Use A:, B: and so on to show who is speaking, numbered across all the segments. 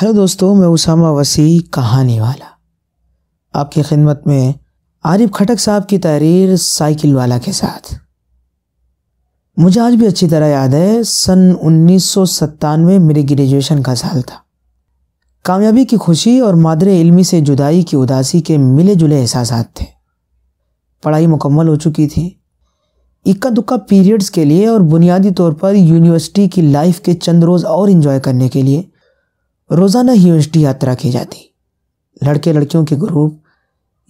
A: hello दोस्तों मैं उसामा वसी कहानी वाला आपकी खिदमत में आरिफ खटक साहब की तहरीर साइकिल वाला के साथ मुझे आज भी अच्छी तरह याद है सन उन्नीस मेरी ग्रेजुएशन का साल था कामयाबी की खुशी और मादरे इल्मी से जुदाई की उदासी के मिले जुले एहसास थे पढ़ाई मुकम्मल हो चुकी थी इक्का दुक्का पीरियड्स के लिए और बुनियादी तौर पर यूनिवर्सिटी की लाइफ के चंद रोज़ और इन्जॉय करने के लिए रोज़ाना यूनिवर्सिटी यात्रा की जाती लड़के लड़कियों के ग्रुप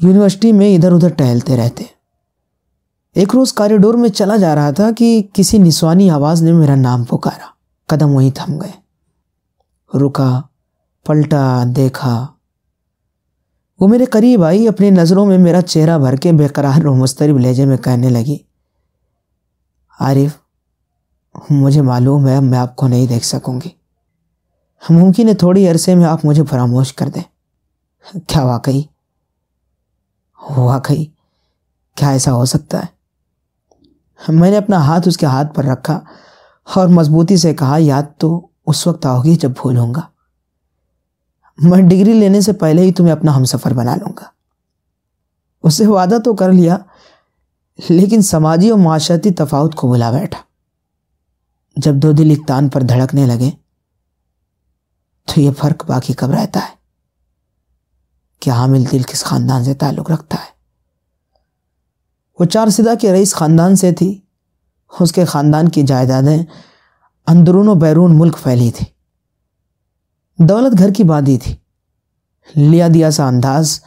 A: यूनिवर्सिटी में इधर उधर टहलते रहते एक रोज़ कॉरिडोर में चला जा रहा था कि किसी निस्वानी आवाज़ ने मेरा नाम पुकारा कदम वहीं थम गए रुका पलटा देखा वो मेरे करीब आई अपनी नज़रों में मेरा चेहरा भर के बेकरार और मुस्तरब लहजे में कहने लगी आरिफ मुझे मालूम है मैं आपको नहीं देख सकूंगी मुमकिन है थोड़ी अरसे में आप मुझे फरामोश कर दें क्या वाकई वाकई क्या ऐसा हो सकता है मैंने अपना हाथ उसके हाथ पर रखा और मजबूती से कहा याद तो उस वक्त आओगी जब भूलूंगा मैं डिग्री लेने से पहले ही तुम्हें अपना हम सफ़र बना लूंगा उससे वादा तो कर लिया लेकिन समाजी और माशाती तफावत को बुला बैठा जब दो दिल एक तान पर धड़कने लगे तो ये फर्क बाकी कब रहता है कि हामिल दिल किस ख़ानदान से ताल्लुक़ रखता है वो चार सिदा के रईस ख़ानदान से थी उसके ख़ानदान की जायदादें अंदरून बैरून मुल्क फैली थी दौलत घर की बाधी थी लिया दिया सा अंदाज़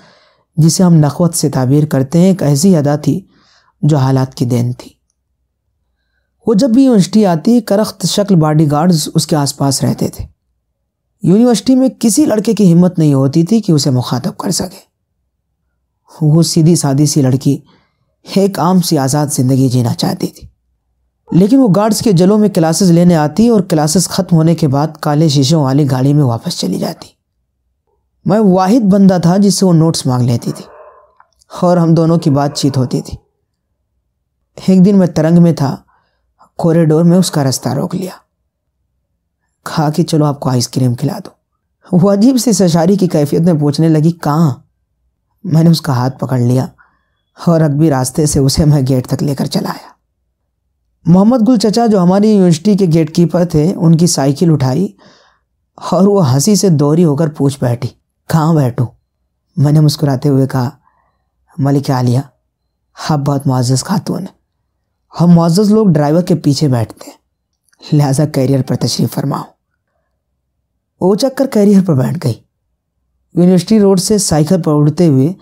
A: जिसे हम नखवत से ताबीर करते हैं एक ऐसी अदा थी जो हालात की देन थी वो जब भी यूनिवर्सिटी आती करख्त शक्ल बॉडी गार्ड्स उसके आसपास रहते थे यूनिवर्सिटी में किसी लड़के की हिम्मत नहीं होती थी कि उसे मुखातब कर सके वो सीधी सादी सी लड़की एक आम सी आज़ाद ज़िंदगी जीना चाहती थी लेकिन वो गार्ड्स के जलों में क्लासेस लेने आती और क्लासेस ख़त्म होने के बाद काले शीशों वाली गाड़ी में वापस चली जाती मैं वाहिद बंदा था जिससे वो नोट्स मांग लेती थी और हम दोनों की बातचीत होती थी एक दिन मैं तरंग में था कॉरिडोर में उसका रास्ता रोक लिया खा के चलो आपको आइसक्रीम खिला दो वो अजीब सी सशारी की कैफियत में पूछने लगी कहाँ मैंने उसका हाथ पकड़ लिया और अगबी रास्ते से उसे मैं गेट तक लेकर चलाया मोहम्मद गुल चचा जो हमारी यूनिवर्सिटी के गेट कीपर थे उनकी साइकिल उठाई और वो हंसी से दोरी होकर पूछ बैठी कहाँ बैठो मैंने मुस्कुराते हुए कहा मलिक आलिया आप बहुत मुआज़ खातून हम मुआज़ लोग ड्राइवर के पीछे बैठते हैं लिहाजा कैरियर पर तशरीफ़ फरमाओ वो चक्कर कैरियर पर बैठ गई यूनिवर्सिटी रोड से साइकिल पर उड़ते हुए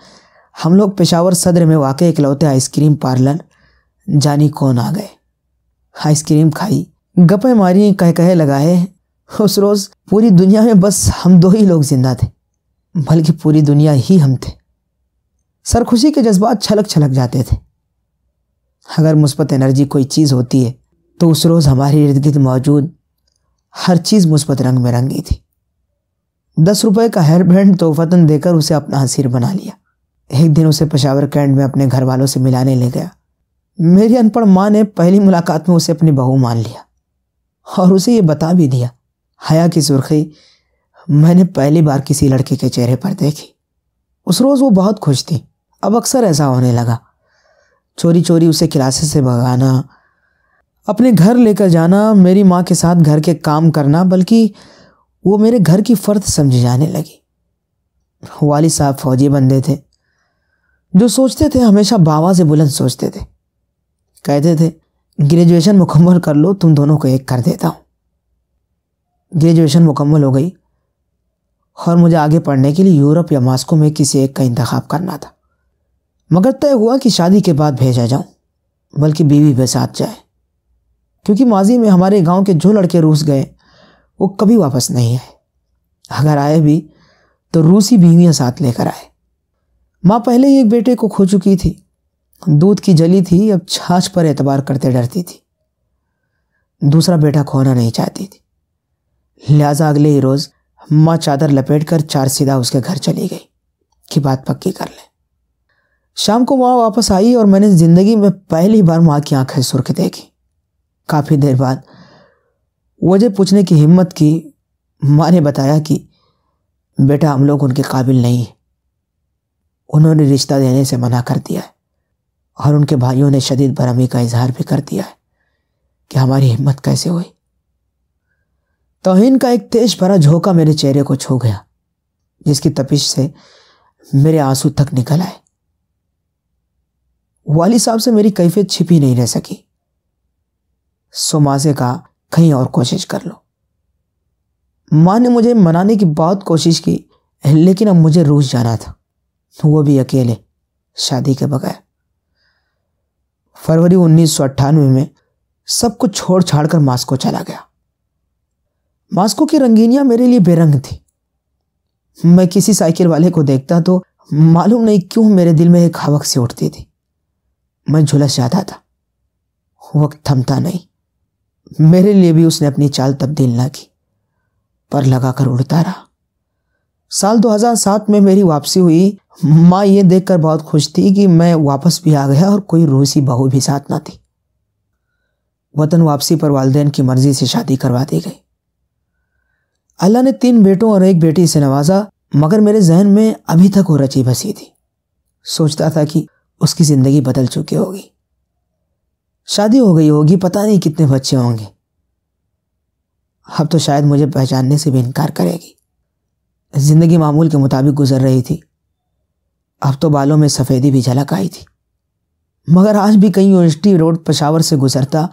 A: हम लोग पेशावर सदर में वाक़ इकलौते आइसक्रीम पार्लर जानी कौन आ गए आइसक्रीम खाई गप्पे मारी कह कहे लगाए उस रोज़ पूरी दुनिया में बस हम दो ही लोग जिंदा थे बल्कि पूरी दुनिया ही हम थे सरखुशी के जज्बात छलक छलक जाते थे अगर मुस्बत एनर्जी कोई चीज़ होती है तो उस रोज़ हमारे इर्द गिर्द मौजूद हर चीज़ मुस्बत रंग में रंगी थी दस रुपए का हेयर बैंड तोहफतन देकर उसे अपना हसीर बना लिया एक दिन उसे पशावर कैंट में अपने घर वालों से मिलाने ले गया मेरी अनपढ़ माँ ने पहली मुलाकात में उसे अपनी बहू मान लिया और उसे ये बता भी दिया हया की सुर्खी मैंने पहली बार किसी लड़के के चेहरे पर देखी उस रोज़ वो बहुत खुश थी अब अक्सर ऐसा होने लगा चोरी चोरी उसे क्लासेस से भगाना अपने घर लेकर जाना मेरी माँ के साथ घर के काम करना बल्कि वो मेरे घर की फ़र्द समझी जाने लगी वाली साहब फौजी बंदे थे जो सोचते थे हमेशा बाबा से बुलंद सोचते थे कहते थे ग्रेजुएशन मुकम्मल कर लो तुम दोनों को एक कर देता हूँ ग्रेजुएशन मुकम्मल हो गई और मुझे आगे पढ़ने के लिए यूरोप या मास्को में किसी एक का इंतखब करना था मगर तय हुआ कि शादी के बाद भेजा जाऊँ बल्कि बीवी के साथ जाए क्योंकि माजी में हमारे गांव के जो लड़के रूस गए वो कभी वापस नहीं आए अगर आए भी तो रूसी बीवियाँ साथ लेकर आए माँ पहले ही एक बेटे को खो चुकी थी दूध की जली थी अब छाछ पर एतबार करते डरती थी दूसरा बेटा खोना नहीं चाहती थी लिहाजा अगले ही रोज़ माँ चादर लपेट कर चार सीधा उसके घर चली गई कि बात पक्की कर ले शाम को माँ वापस आई और मैंने ज़िंदगी में पहली बार माँ की आंखें सुर्ख देखी काफ़ी देर बाद वजह पूछने की हिम्मत की माँ ने बताया कि बेटा हम लोग उनके काबिल नहीं हैं उन्होंने रिश्ता देने से मना कर दिया है और उनके भाइयों ने शदीद बरहमी का इजहार भी कर दिया है कि हमारी हिम्मत कैसे हुई तोहिन का एक तेज भरा झोंका मेरे चेहरे को छू गया जिसकी तपिश से मेरे आंसू तक निकल आए वाली साहब से मेरी कैफियत छिपी नहीं रह सकी सोमा से कहा कहीं और कोशिश कर लो माँ ने मुझे मनाने की बहुत कोशिश की लेकिन अब मुझे रूस जाना था वो भी अकेले शादी के बगैर फरवरी उन्नीस में सब कुछ छोड़ छाड़ कर मास्को चला गया मास्को की रंगीनियाँ मेरे लिए बेरंग थी मैं किसी साइकिल वाले को देखता तो मालूम नहीं क्यों मेरे दिल में एक हवक से उठती थी मैं झुलस जाता था वक्त थमता नहीं मेरे लिए भी उसने अपनी चाल तब्दील ना की पर लगाकर उड़ता रहा साल 2007 में मेरी वापसी हुई माँ ये देखकर बहुत खुश थी कि मैं वापस भी आ गया और कोई रूसी बहू भी साथ ना थी वतन वापसी पर वालदेन की मर्जी से शादी करवा दी गई अल्लाह ने तीन बेटों और एक बेटी से नवाजा मगर मेरे जहन में अभी तक वो रची बसी थी सोचता था कि उसकी ज़िंदगी बदल चुकी होगी शादी हो गई होगी पता नहीं कितने बच्चे होंगे अब तो शायद मुझे पहचानने से भी इनकार करेगी ज़िंदगी मामूल के मुताबिक गुजर रही थी अब तो बालों में सफ़ेदी भी झलक आई थी मगर आज भी कहीं यूनिवर्सिटी रोड पशावर से गुजरता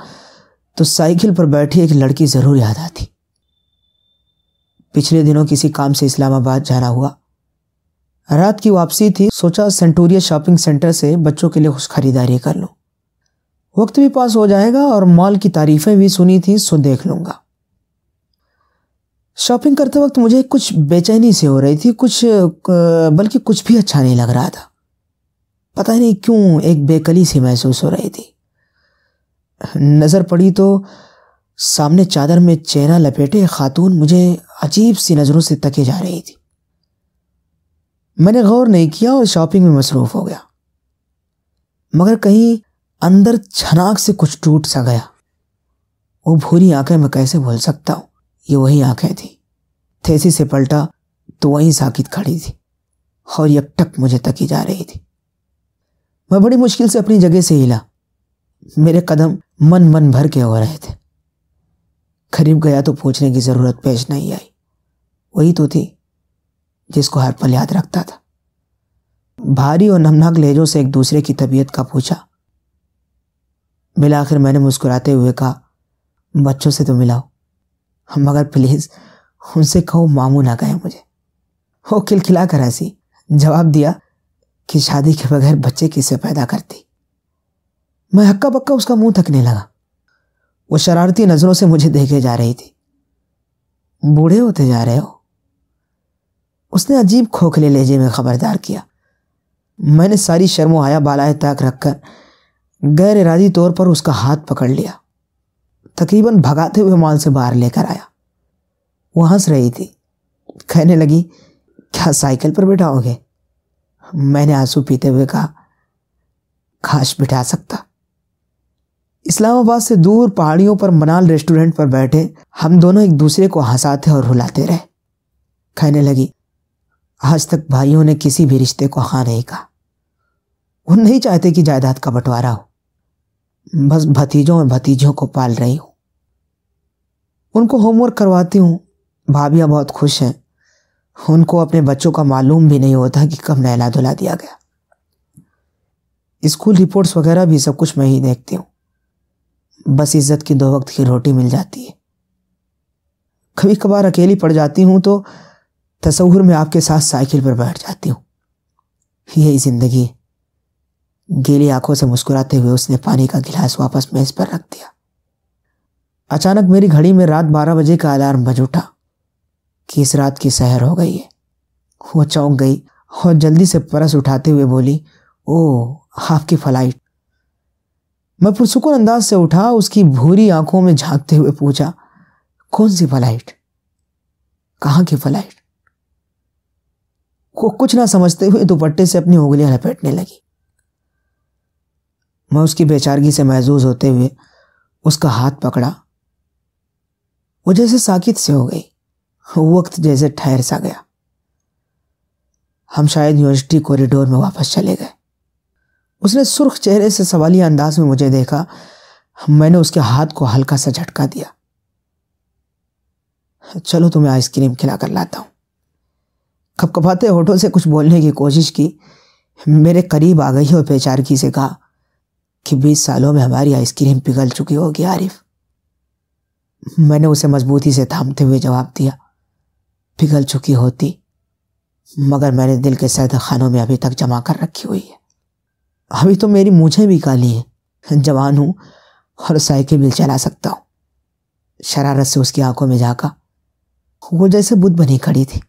A: तो साइकिल पर बैठी एक लड़की ज़रूर याद आती पिछले दिनों किसी काम से इस्लामाबाद जाना हुआ रात की वापसी थी सोचा सेंटूरिया शॉपिंग सेंटर से बच्चों के लिए कुछ खरीदारी कर लूँ वक्त भी पास हो जाएगा और मॉल की तारीफ़ें भी सुनी थी सो देख लूँगा शॉपिंग करते वक्त मुझे कुछ बेचैनी से हो रही थी कुछ बल्कि कुछ भी अच्छा नहीं लग रहा था पता नहीं क्यों एक बेकली सी महसूस हो रही थी नज़र पड़ी तो सामने चादर में चेहरा लपेटे खातून मुझे अजीब सी नज़रों से तके जा रही थी मैंने गौर नहीं किया और शॉपिंग में मसरूफ़ हो गया मगर कहीं अंदर छनाक से कुछ टूट सा गया वो भूरी आंखें मैं कैसे भूल सकता हूं ये वही आंखें थी थेसी से पलटा तो वही साकित खड़ी थी और यकटक मुझे तकी जा रही थी मैं बड़ी मुश्किल से अपनी जगह से हिला मेरे कदम मन मन भर के हो रहे थे करीब गया तो पूछने की ज़रूरत पेश नहीं आई वही तो थी जिसको हर पल याद रखता था भारी और नमनाक लहजों से एक दूसरे की तबीयत का पूछा मिला आखिर मैंने मुस्कुराते हुए कहा बच्चों से तो मिलाओ मगर प्लीज़ उनसे कहो मामू ना कहे मुझे वो खिलखिला कर ऐसी जवाब दिया कि शादी के बगैर बच्चे किसे पैदा करती मैं हक्का बक्का उसका मुंह थकने लगा वो शरारती नज़रों से मुझे देखे जा रही थी बूढ़े होते जा रहे हो उसने अजीब खोखले लहजे में खबरदार किया मैंने सारी शर्मो आया बालाए ताक रखकर गैर इरादी तौर पर उसका हाथ पकड़ लिया तकरीबन भगाते हुए मॉल से बाहर लेकर आया वो हंस रही थी कहने लगी क्या साइकिल पर बिठाओगे मैंने आंसू पीते हुए कहा खाश बिठा सकता इस्लामाबाद से दूर पहाड़ियों पर मनाल रेस्टोरेंट पर बैठे हम दोनों एक दूसरे को हंसाते और रुलाते रहे कहने लगी आज तक भाइयों ने किसी भी रिश्ते को हाँ नहीं कहा वो नहीं चाहते कि जायदाद का बंटवारा हो बस भतीजों और भतीजों को पाल रही हूँ उनको होमवर्क करवाती हूँ भाभियाँ बहुत खुश हैं उनको अपने बच्चों का मालूम भी नहीं होता कि कब नहला धुला दिया गया स्कूल रिपोर्ट्स वगैरह भी सब कुछ मैं ही देखती हूँ बस इज्जत की दो वक्त की रोटी मिल जाती है कभी कभार अकेली पड़ जाती हूँ तो तस्वुर में आपके साथ साइकिल पर बैठ जाती हूँ यही ज़िंदगी गीली आंखों से मुस्कुराते हुए उसने पानी का गिलास वापस मेज पर रख दिया अचानक मेरी घड़ी में रात बारह बजे का अलार्म बज उठा कि इस रात की सहर हो गई है वो चौंक गई और जल्दी से परस उठाते हुए बोली ओ आपकी फ्लाइट मैं पुरसुकून अंदाज से उठा उसकी भूरी आंखों में झांकते हुए पूछा कौन सी फ्लाइट कहाँ की फ्लाइट वो कुछ ना समझते हुए दुपट्टे से अपनी उंगलियां लपेटने लगी मैं उसकी बेचारगी से महजूज होते हुए उसका हाथ पकड़ा वो जैसे साकित से हो गई वक्त जैसे ठहर सा गया हम शायद यूनिवर्सिटी कॉरिडोर में वापस चले गए उसने सुर्ख चेहरे से सवालिया अंदाज में मुझे देखा मैंने उसके हाथ को हल्का सा झटका दिया चलो तुम्हें आइसक्रीम खिलाकर लाता हूं कपकपाते होठों से कुछ बोलने की कोशिश की मेरे करीब आ गई और बेचारगी से कहा कि बीस सालों में हमारी आइसक्रीम पिघल चुकी होगी आरिफ मैंने उसे मजबूती से थामते हुए जवाब दिया पिघल चुकी होती मगर मैंने दिल के सर्द खानों में अभी तक जमा कर रखी हुई है अभी तो मेरी मुझे भी काली है जवान हूँ और साइकिल भी चला सकता हूँ शरारत से उसकी आंखों में झाका वो जैसे बुद्ध बनी खड़ी थी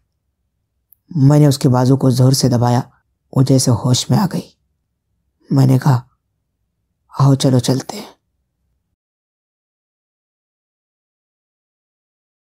A: मैंने उसके बाजू को जोर से दबाया वो जैसे होश में आ गई मैंने कहा आओ चलो चलते हैं